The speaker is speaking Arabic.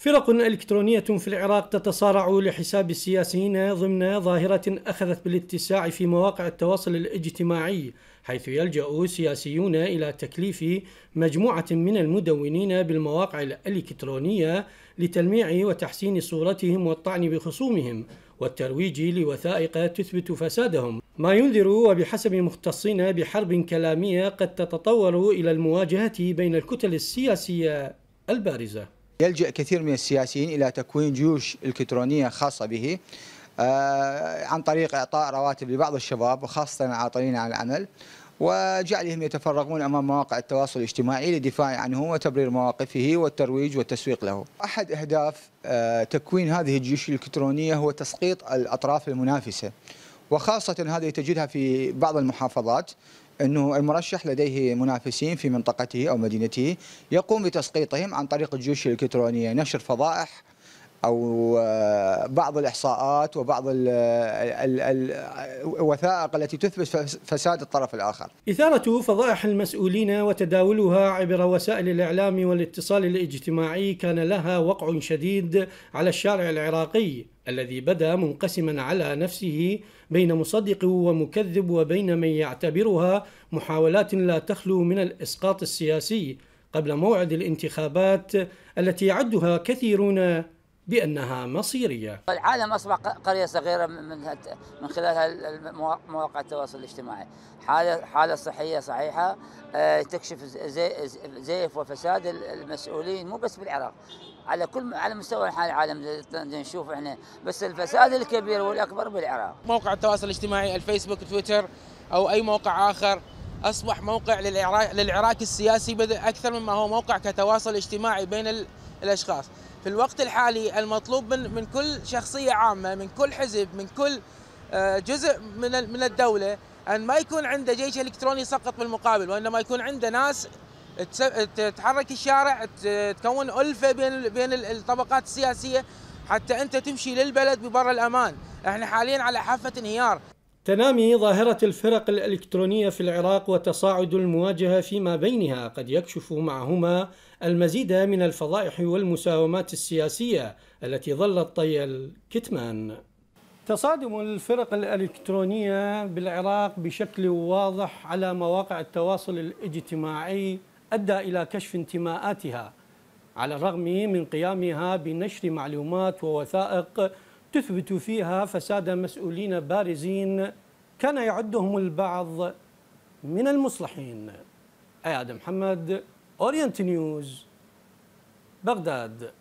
فرق إلكترونية في العراق تتصارع لحساب السياسيين ضمن ظاهرة أخذت بالاتساع في مواقع التواصل الاجتماعي حيث يلجأ سياسيون إلى تكليف مجموعة من المدونين بالمواقع الإلكترونية لتلميع وتحسين صورتهم والطعن بخصومهم والترويج لوثائق تثبت فسادهم ما ينذر وبحسب مختصين بحرب كلامية قد تتطور إلى المواجهة بين الكتل السياسية البارزة يلجأ كثير من السياسيين إلى تكوين جيوش إلكترونية خاصة به آه، عن طريق إعطاء رواتب لبعض الشباب وخاصة العاطلين عن العمل وجعلهم يتفرغون امام مواقع التواصل الاجتماعي للدفاع عنه وتبرير مواقفه والترويج والتسويق له. احد اهداف آه، تكوين هذه الجيوش الالكترونيه هو تسقيط الاطراف المنافسه. وخاصة هذه تجدها في بعض المحافظات أنه المرشح لديه منافسين في منطقته أو مدينته يقوم بتسقيطهم عن طريق الجيوش الإلكترونية نشر فضائح أو آه، بعض الاحصاءات وبعض ال ال الوثائق التي تثبت فساد الطرف الاخر. اثاره فضائح المسؤولين وتداولها عبر وسائل الاعلام والاتصال الاجتماعي كان لها وقع شديد على الشارع العراقي الذي بدا منقسما على نفسه بين مصدق ومكذب وبين من يعتبرها محاولات لا تخلو من الاسقاط السياسي قبل موعد الانتخابات التي يعدها كثيرون بأنها مصيرية العالم أصبح قرية صغيرة من من خلال مواقع التواصل الاجتماعي حالة حالة صحية صحيحة آه، تكشف زيف وفساد المسؤولين مو بس بالعراق على كل على مستوى العالم نشوف احنا بس الفساد الكبير والأكبر بالعراق موقع التواصل الاجتماعي الفيسبوك تويتر أو أي موقع آخر أصبح موقع للعراق للعراق السياسي أكثر مما هو موقع كتواصل اجتماعي بين الأشخاص في الوقت الحالي المطلوب من من كل شخصيه عامه من كل حزب من كل آه، جزء من من الدوله ان ما يكون عنده جيش الكتروني سقط بالمقابل وانما يكون عنده ناس تحرك الشارع تكون الفه بين بين الطبقات السياسيه حتى انت تمشي للبلد ببر الامان احنا حاليا على حافه انهيار تنامي ظاهرة الفرق الإلكترونية في العراق وتصاعد المواجهة فيما بينها قد يكشف معهما المزيد من الفضائح والمساومات السياسية التي ظلت طي الكتمان. تصادم الفرق الإلكترونية بالعراق بشكل واضح على مواقع التواصل الاجتماعي أدى إلى كشف انتماءاتها على الرغم من قيامها بنشر معلومات ووثائق تثبت فيها فساد مسؤولين بارزين كان يعدهم البعض من المصلحين أياد محمد أورينت نيوز بغداد